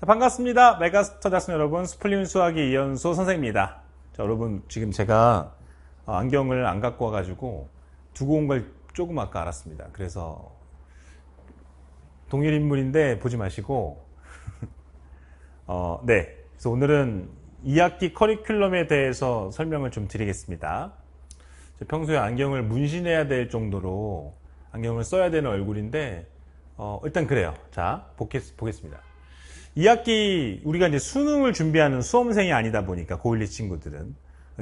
자, 반갑습니다. 메가스터 다스 여러분, 스플린 수학의 이현수 선생입니다. 자, 여러분, 지금 제가 어, 안경을 안 갖고 와가지고 두고 온 걸 조금 아까 알았습니다. 그래서 동일 인물인데 보지 마시고, 어, 네. 그래서 오늘은 2학기 커리큘럼에 대해서 설명을 좀 드리겠습니다. 평소에 안경을 문신해야 될 정도로 안경을 써야 되는 얼굴인데, 어, 일단 그래요. 자, 보겠, 보겠습니다. 2학기 우리가 이제 수능을 준비하는 수험생이 아니다 보니까 고1, 2 친구들은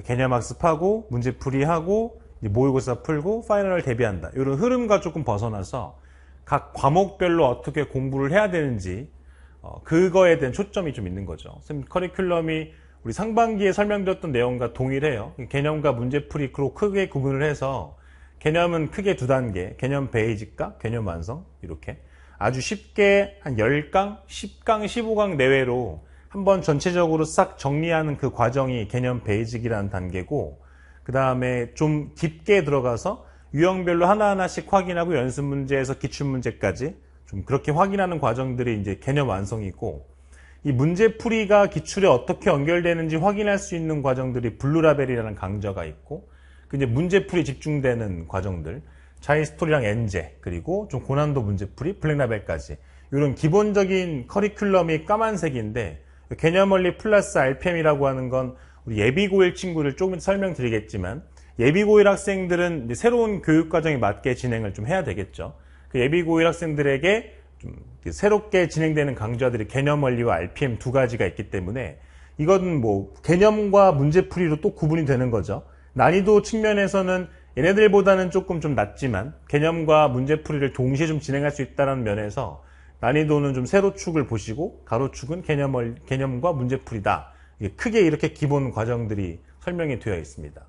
개념 학습하고 문제풀이하고 모의고사 풀고 파이널 을 대비한다 이런 흐름과 조금 벗어나서 각 과목별로 어떻게 공부를 해야 되는지 어, 그거에 대한 초점이 좀 있는 거죠. 선생 커리큘럼이 우리 상반기에 설명드렸던 내용과 동일해요. 개념과 문제풀이 그로 크게 구분을 해서 개념은 크게 두 단계 개념 베이직과 개념 완성 이렇게 아주 쉽게 한 10강, 10강, 15강 내외로 한번 전체적으로 싹 정리하는 그 과정이 개념 베이직이라는 단계고 그 다음에 좀 깊게 들어가서 유형별로 하나하나씩 확인하고 연습 문제에서 기출 문제까지 좀 그렇게 확인하는 과정들이 이제 개념 완성이고 이 문제 풀이가 기출에 어떻게 연결되는지 확인할 수 있는 과정들이 블루라벨이라는 강좌가 있고 그 이제 문제 풀이 집중되는 과정들 자이 스토리랑 엔제 그리고 좀 고난도 문제풀이 블랙라벨까지 이런 기본적인 커리큘럼이 까만색인데 개념원리 플러스 RPM이라고 하는 건 우리 예비고일 친구를 조금 설명드리겠지만 예비고일 학생들은 새로운 교육과정에 맞게 진행을 좀 해야 되겠죠. 그 예비고일 학생들에게 좀 새롭게 진행되는 강좌들이 개념원리와 RPM 두 가지가 있기 때문에 이건 뭐 개념과 문제풀이로 또 구분이 되는 거죠. 난이도 측면에서는 얘네들보다는 조금 좀 낮지만 개념과 문제풀이를 동시에 좀 진행할 수 있다는 면에서 난이도는 좀 세로축을 보시고 가로축은 개념을, 개념과 문제풀이다. 크게 이렇게 기본 과정들이 설명이 되어 있습니다.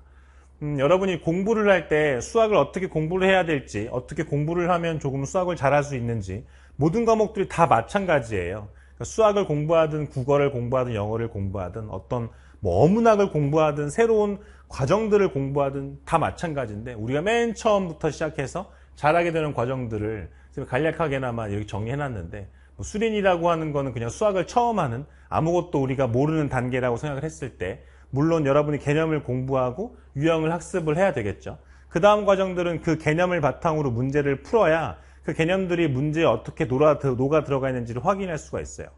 음, 여러분이 공부를 할 때 수학을 어떻게 공부를 해야 될지, 어떻게 공부를 하면 조금 수학을 잘할 수 있는지 모든 과목들이 다 마찬가지예요. 그러니까 수학을 공부하든 국어를 공부하든 영어를 공부하든 어떤 뭐 어문학을 공부하든 새로운 과정들을 공부하든 다 마찬가지인데 우리가 맨 처음부터 시작해서 잘하게 되는 과정들을 간략하게나마 이렇게 정리해놨는데 뭐 수린이라고 하는 거는 그냥 수학을 처음 하는 아무것도 우리가 모르는 단계라고 생각을 했을 때 물론 여러분이 개념을 공부하고 유형을 학습을 해야 되겠죠. 그 다음 과정들은 그 개념을 바탕으로 문제를 풀어야 그 개념들이 문제에 어떻게 녹아 들어가 있는지를 확인할 수가 있어요.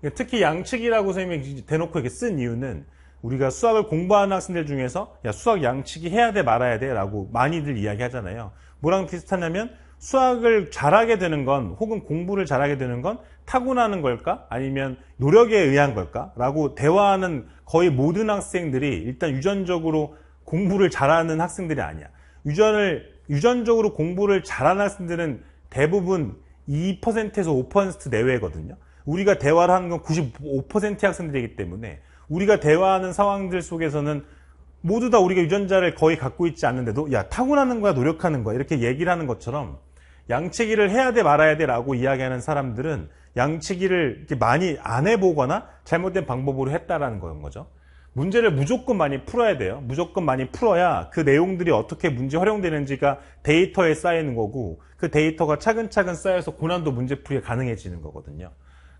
그러니까 특히 양측이라고 선생님이 대놓고 이렇게 쓴 이유는 우리가 수학을 공부하는 학생들 중에서 야 수학 양측이 해야 돼 말아야 돼 라고 많이들 이야기하잖아요 뭐랑 비슷하냐면 수학을 잘하게 되는 건 혹은 공부를 잘하게 되는 건 타고나는 걸까 아니면 노력에 의한 걸까 라고 대화하는 거의 모든 학생들이 일단 유전적으로 공부를 잘하는 학생들이 아니야 유전을 유전적으로 공부를 잘하는 학생들은 대부분 2%에서 5% 내외거든요 우리가 대화를 하는 건 95%의 학생들이기 때문에 우리가 대화하는 상황들 속에서는 모두 다 우리가 유전자를 거의 갖고 있지 않는데도 야 타고나는 거야 노력하는 거야 이렇게 얘기를 하는 것처럼 양치기를 해야 돼 말아야 돼 라고 이야기하는 사람들은 양치기를 이렇게 많이 안 해보거나 잘못된 방법으로 했다라는 거인 거죠. 문제를 무조건 많이 풀어야 돼요. 무조건 많이 풀어야 그 내용들이 어떻게 문제 활용되는지가 데이터에 쌓이는 거고 그 데이터가 차근차근 쌓여서 고난도 문제풀이가 가능해지는 거거든요.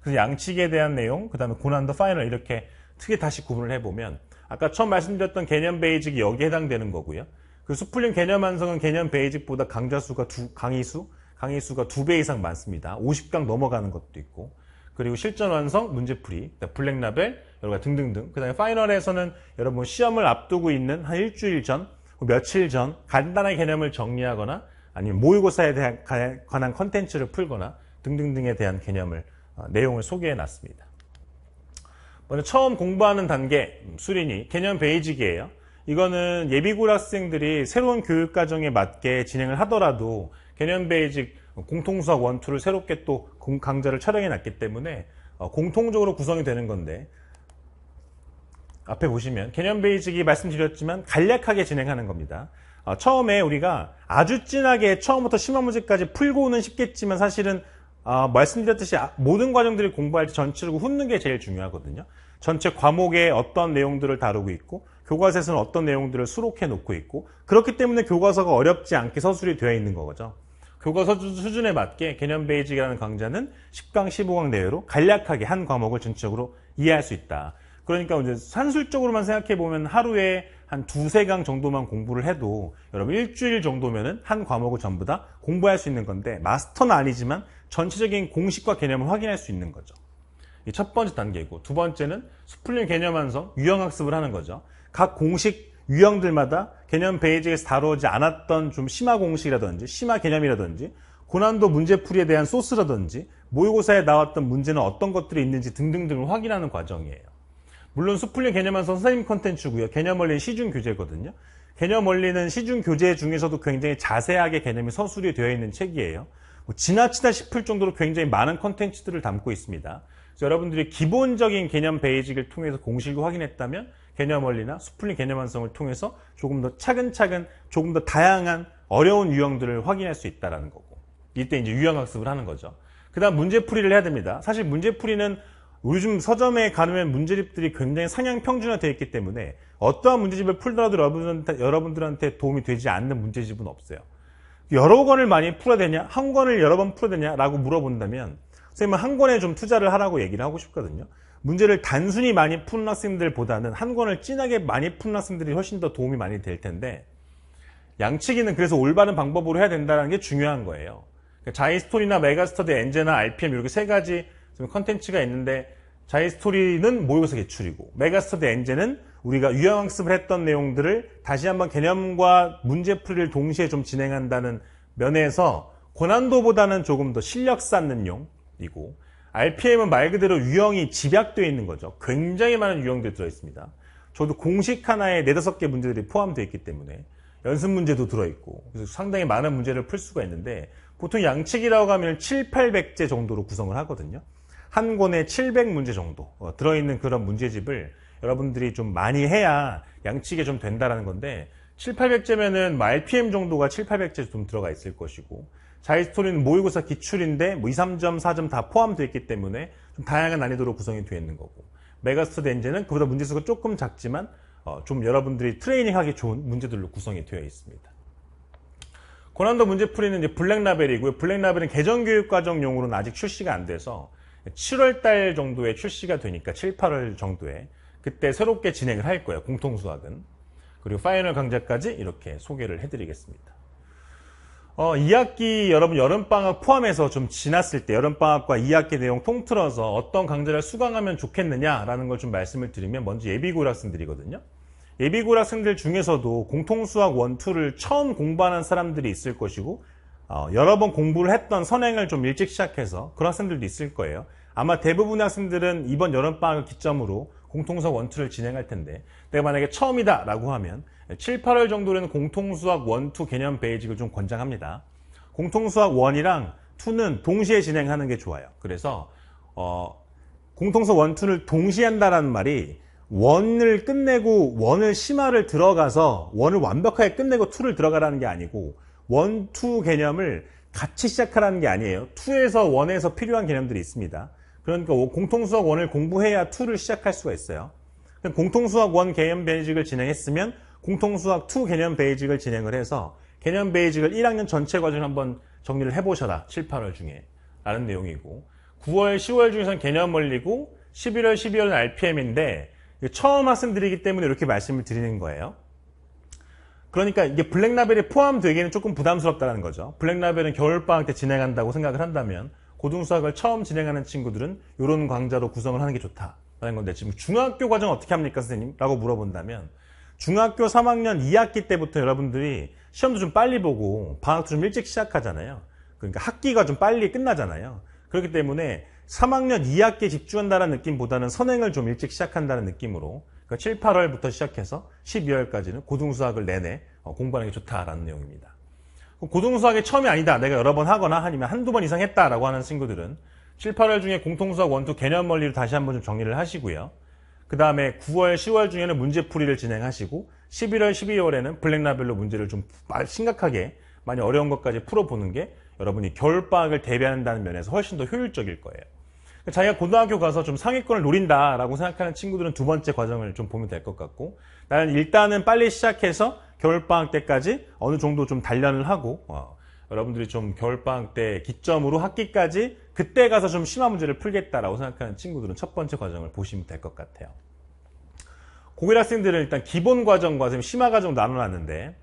그 양측에 대한 내용, 그 다음에 고난도 파이널 이렇게 크게 다시 구분을 해보면 아까 처음 말씀드렸던 개념 베이직이 여기에 해당되는 거고요. 그 수풀림 개념 완성은 개념 베이직보다 강좌 수가 두, 강의 수, 강의 수가 두 배 이상 많습니다. 50강 넘어가는 것도 있고. 그리고 실전 완성, 문제풀이, 블랙라벨, 여러 가지 등등등. 그 다음에 파이널에서는 여러분 시험을 앞두고 있는 한 일주일 전, 며칠 전 간단한 개념을 정리하거나 아니면 모의고사에 대한 관한 컨텐츠를 풀거나 등등등에 대한 개념을 어, 내용을 소개해 놨습니다. 먼저 처음 공부하는 단계 음, 수리니 개념 베이직이에요. 이거는 예비고 학생들이 새로운 교육과정에 맞게 진행을 하더라도 개념 베이직 어, 공통수학 원투를 새롭게 또 강좌를 촬영해 놨기 때문에 어, 공통적으로 구성이 되는 건데 앞에 보시면 개념 베이직이 말씀드렸지만 간략하게 진행하는 겁니다. 처음에 우리가 아주 진하게 처음부터 심화 문제까지 풀고는 쉽겠지만 사실은 아, 말씀드렸듯이 아, 모든 과정들을 공부할 때 전체적으로 훑는 게 제일 중요하거든요. 전체 과목에 어떤 내용들을 다루고 있고 교과서에서는 어떤 내용들을 수록해 놓고 있고 그렇기 때문에 교과서가 어렵지 않게 서술이 되어 있는 거죠. 교과서 수준에 맞게 개념 베이직이라는 강좌는 10강, 15강 내외로 간략하게 한 과목을 전체적으로 이해할 수 있다. 그러니까 이제 산술적으로만 생각해 보면 하루에 한 두세 강 정도만 공부를 해도 여러분 일주일 정도면은 한 과목을 전부 다 공부할 수 있는 건데 마스터는 아니지만 전체적인 공식과 개념을 확인할 수 있는 거죠. 첫 번째 단계고 두 번째는 스플링 개념 완성, 유형 학습을 하는 거죠. 각 공식 유형들마다 개념 베이직에서 다루지 않았던 좀 심화 공식이라든지 심화 개념이라든지 고난도 문제풀이에 대한 소스라든지 모의고사에 나왔던 문제는 어떤 것들이 있는지 등등등을 확인하는 과정이에요. 물론 수풀린 개념은 선생님 컨텐츠고요. 개념 원리는 시중 교재거든요. 개념 원리는 시중 교재 중에서도 굉장히 자세하게 개념이 서술이 되어 있는 책이에요. 뭐 지나치다 싶을 정도로 굉장히 많은 컨텐츠들을 담고 있습니다. 그래서 여러분들이 기본적인 개념 베이직을 통해서 공식을 확인했다면 개념 원리나 수풀리 개념 완성을 통해서 조금 더 차근차근 조금 더 다양한 어려운 유형들을 확인할 수 있다는 거고 이때 이제 유형 학습을 하는 거죠. 그 다음 문제풀이를 해야 됩니다. 사실 문제풀이는 요즘 서점에 가면 문제집들이 굉장히 상향 평준화되어 있기 때문에 어떠한 문제집을 풀더라도 여러분들한테, 여러분들한테 도움이 되지 않는 문제집은 없어요. 여러 권을 많이 풀어야 되냐? 한 권을 여러 번 풀어야 되냐? 라고 물어본다면 선생님은 한 권에 좀 투자를 하라고 얘기를 하고 싶거든요. 문제를 단순히 많이 푸는 학생들보다는 한 권을 진하게 많이 푸는 학생들이 훨씬 더 도움이 많이 될 텐데 양치기는 그래서 올바른 방법으로 해야 된다는 게 중요한 거예요. 자이스톤이나 메가스터드, 엔제나 RPM 이렇게 세 가지 컨텐츠가 있는데 자이 스토리는 모의고사 개출이고 메가스터디 엔제은 우리가 유형학습을 했던 내용들을 다시 한번 개념과 문제풀이를 동시에 좀 진행한다는 면에서 고난도보다는 조금 더 실력 쌓는 용이고 RPM은 말 그대로 유형이 집약되어 있는 거죠. 굉장히 많은 유형들이 들어있습니다. 저도 공식 하나에 네다섯 개 문제들이 포함되어 있기 때문에 연습 문제도 들어있고 그래서 상당히 많은 문제를 풀 수가 있는데 보통 양측이라고 하면 7, 800제 정도로 구성을 하거든요. 한 권에 700문제 정도 어, 들어있는 그런 문제집을 여러분들이 좀 많이 해야 양측에 좀 된다라는 건데 7, 800제면은 뭐 RPM 정도가 7, 800제 좀 들어가 있을 것이고 자이스토리는 모의고사 기출인데 뭐 2, 3점, 4점 다 포함되어 있기 때문에 좀 다양한 난이도로 구성이 되어 있는 거고 메가스터드 엔제는 그보다 문제수가 조금 작지만 어, 좀 여러분들이 트레이닝하기 좋은 문제들로 구성이 되어 있습니다. 고난도 문제풀이는 이제 블랙라벨이고요. 블랙라벨은 개정교육과정용으로는 아직 출시가 안 돼서 7월 달 정도에 출시가 되니까 7, 8월 정도에 그때 새롭게 진행을 할 거예요. 공통 수학은. 그리고 파이널 강좌까지 이렇게 소개를 해드리겠습니다. 어, 2학기 여러분 여름방학 포함해서 좀 지났을 때 여름방학과 2학기 내용 통틀어서 어떤 강좌를 수강하면 좋겠느냐라는 걸 좀 말씀을 드리면 먼저 예비고일 학생들이거든요. 예비고일 학생들 중에서도 공통수학 1, 2를 처음 공부하는 사람들이 있을 것이고 어, 여러 번 공부를 했던 선행을 좀 일찍 시작해서 그런 학생들도 있을 거예요. 아마 대부분의 학생들은 이번 여름방학을 기점으로 공통수학 원투를 진행할 텐데 내가 만약에 처음이다 라고 하면 7, 8월 정도는 공통수학 1, 2 개념 베이직을 좀 권장합니다. 공통수학 1이랑2는 동시에 진행하는 게 좋아요. 그래서 어, 공통수학 1, 2를 동시에 한다라는 말이 1을 끝내고 1을 심화를 들어가서 1을 완벽하게 끝내고 2를 들어가라는 게 아니고 원, 투 개념을 같이 시작하라는 게 아니에요. 투에서 원에서 필요한 개념들이 있습니다. 그러니까 공통수학 원을 공부해야 투를 시작할 수가 있어요. 공통수학 원 개념 베이직을 진행했으면 공통수학 투 개념 베이직을 진행을 해서 개념 베이직을 1학년 전체 과정을 한번 정리를 해보셔라. 7, 8월 중에. 라는 내용이고 9월, 10월 중에서는 개념 올리고 11월, 12월은 RPM인데 처음 말씀드리기 때문에 이렇게 말씀을 드리는 거예요. 그러니까 이게 블랙라벨에 포함되기는 조금 부담스럽다는 거죠. 블랙라벨은 겨울방학 때 진행한다고 생각을 한다면 고등수학을 처음 진행하는 친구들은 이런 강좌로 구성을 하는 게 좋다라는 건데 지금 중학교 과정 어떻게 합니까 선생님? 라고 물어본다면 중학교 3학년 2학기 때부터 여러분들이 시험도 좀 빨리 보고 방학도 좀 일찍 시작하잖아요. 그러니까 학기가 좀 빨리 끝나잖아요. 그렇기 때문에 3학년 2학기에 집중한다는 느낌보다는 선행을 좀 일찍 시작한다는 느낌으로 그러니까 7, 8월부터 시작해서 12월까지는 고등수학을 내내 어, 공부하는 게 좋다라는 내용입니다. 고등수학이 처음이 아니다. 내가 여러 번 하거나 아니면 한두 번 이상 했다라고 하는 친구들은 7, 8월 중에 공통수학 원투 개념 원리를 다시 한번 좀 정리를 하시고요. 그 다음에 9월, 10월 중에는 문제풀이를 진행하시고 11월, 12월에는 블랙라벨로 문제를 좀 심각하게 많이 어려운 것까지 풀어보는 게 여러분이 겨울방학을 대비한다는 면에서 훨씬 더 효율적일 거예요. 자기가 고등학교 가서 좀 상위권을 노린다라고 생각하는 친구들은 두 번째 과정을 좀 보면 될 것 같고 나는 일단은 빨리 시작해서 겨울방학 때까지 어느 정도 좀 단련을 하고 어, 여러분들이 좀 겨울방학 때 기점으로 학기까지 그때 가서 좀 심화 문제를 풀겠다라고 생각하는 친구들은 첫 번째 과정을 보시면 될 것 같아요. 고일 학생들은 일단 기본 과정과 심화 과정 나눠놨는데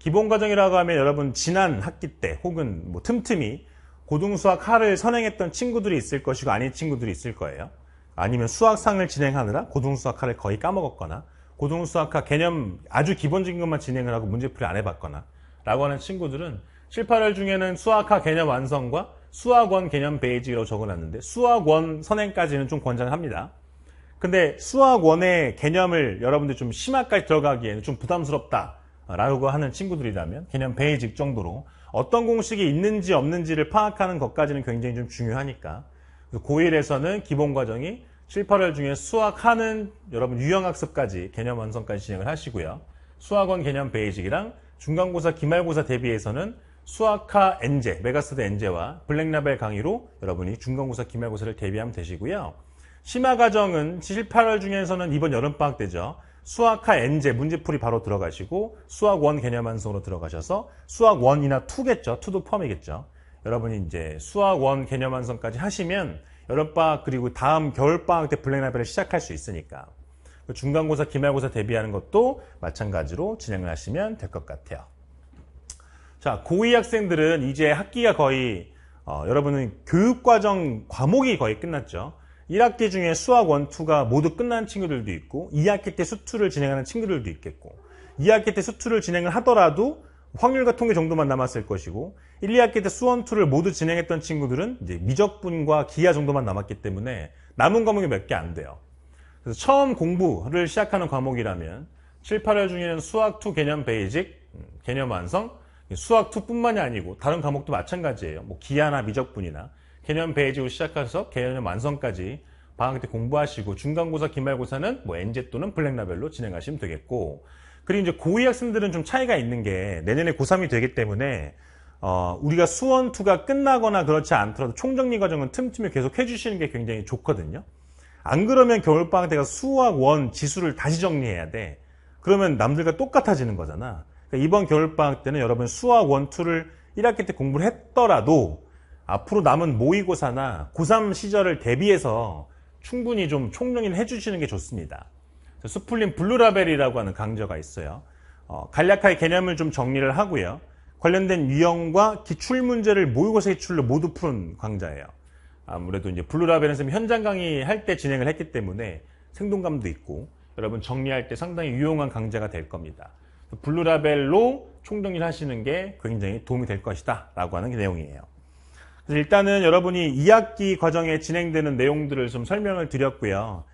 기본 과정이라고 하면 여러분 지난 학기 때 혹은 뭐 틈틈이 고등수학 하를 선행했던 친구들이 있을 것이고 아닌 친구들이 있을 거예요. 아니면 수학상을 진행하느라 고등수학 하를 거의 까먹었거나 고등수학과 개념 아주 기본적인 것만 진행을 하고 문제풀이 안 해봤거나 라고 하는 친구들은 7, 8월 중에는 수학화 개념 완성과 수학원 개념 베이직이라고 적어놨는데 수학원 선행까지는 좀 권장합니다. 근데 수학원의 개념을 여러분들 좀 심화까지 들어가기에는 좀 부담스럽다라고 하는 친구들이라면 개념 베이직 정도로 어떤 공식이 있는지 없는지를 파악하는 것까지는 굉장히 좀 중요하니까. 그래서 고1에서는 기본 과정이 7, 8월 중에 수학하는 여러분 유형학습까지 개념 완성까지 진행을 하시고요. 수학원 개념 베이직이랑 중간고사, 기말고사 대비해서는 수학화 엔제, 메가스드 엔제와 블랙라벨 강의로 여러분이 중간고사, 기말고사를 대비하면 되시고요. 심화 과정은 7, 8월 중에서는 이번 여름방학 때죠. 수학화 엔제 문제풀이 바로 들어가시고 수학 1 개념 완성으로 들어가셔서 수학 1이나 2겠죠. 2도 포함이겠죠. 여러분이 이제 수학 1 개념 완성까지 하시면 여름방학 그리고 다음 겨울방학 때 블랙라벨을 시작할 수 있으니까 그 중간고사, 기말고사 대비하는 것도 마찬가지로 진행을 하시면 될 것 같아요. 자, 고2 학생들은 이제 학기가 거의 어, 여러분은 교육과정 과목이 거의 끝났죠. 1학기 중에 수학 1, 2가 모두 끝난 친구들도 있고 2학기 때 수투를 진행하는 친구들도 있겠고 2학기 때 수투를 진행을 하더라도 확률과 통계 정도만 남았을 것이고 1, 2학기 때수원2를 모두 진행했던 친구들은 이제 미적분과 기하 정도만 남았기 때문에 남은 과목이 몇 개 안 돼요. 그래서 처음 공부를 시작하는 과목이라면 7, 8월 중에는 수학 2 개념 베이직, 음, 개념 완성, 수학 2뿐만이 아니고 다른 과목도 마찬가지예요. 뭐 기하나 미적분이나 개념 베이직으로 시작해서 개념 완성까지 방학 때 공부하시고 중간고사, 기말고사는 뭐 엔제 또는 블랙라벨로 진행하시면 되겠고 그리고 이제 고2 학생들은 좀 차이가 있는 게 내년에 고3이 되기 때문에 어, 우리가 수원2가 끝나거나 그렇지 않더라도 총정리 과정은 틈틈이 계속 해주시는 게 굉장히 좋거든요. 안 그러면 겨울방학 때가 수학 1 지수를 다시 정리해야 돼. 그러면 남들과 똑같아지는 거잖아. 그러니까 이번 겨울방학 때는 여러분 수학 1, 2를 1학기 때 공부를 했더라도 앞으로 남은 모의고사나 고3 시절을 대비해서 충분히 좀 총정리를 해주시는 게 좋습니다. 수플린 블루라벨이라고 하는 강좌가 있어요. 어, 간략하게 개념을 좀 정리를 하고요. 관련된 유형과 기출문제를 모의고사 기출로 모두 푸는 강좌예요. 아무래도 이제 블루라벨은 현장 강의할 때 진행을 했기 때문에 생동감도 있고 여러분 정리할 때 상당히 유용한 강좌가 될 겁니다. 블루라벨로 총정리를 하시는 게 굉장히 도움이 될 것이다 라고 하는 내용이에요. 일단은 여러분이 2학기 과정에 진행되는 내용들을 좀 설명을 드렸고요.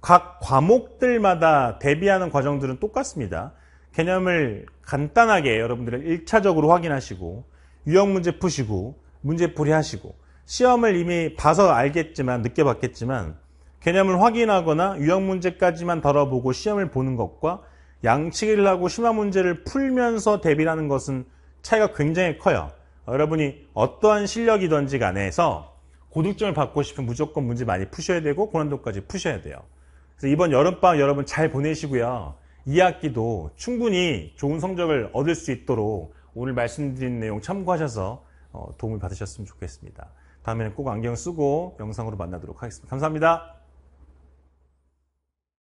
각 과목들마다 대비하는 과정들은 똑같습니다. 개념을 간단하게 여러분들은 1차적으로 확인하시고 유형 문제 푸시고 문제 풀이하시고 시험을 이미 봐서 알겠지만 느껴봤겠지만 개념을 확인하거나 유형 문제까지만 덜어보고 시험을 보는 것과 양치기를 하고 심화 문제를 풀면서 대비하는 것은 차이가 굉장히 커요. 여러분이 어떠한 실력이든지 간에서 고득점을 받고 싶은 무조건 문제 많이 푸셔야 되고 고난도까지 푸셔야 돼요. 그래서 이번 여름방학 여러분 잘 보내시고요. 2학기도 충분히 좋은 성적을 얻을 수 있도록 오늘 말씀드린 내용 참고하셔서 어, 도움을 받으셨으면 좋겠습니다. 다음에는 꼭 안경 쓰고 영상으로 만나도록 하겠습니다. 감사합니다.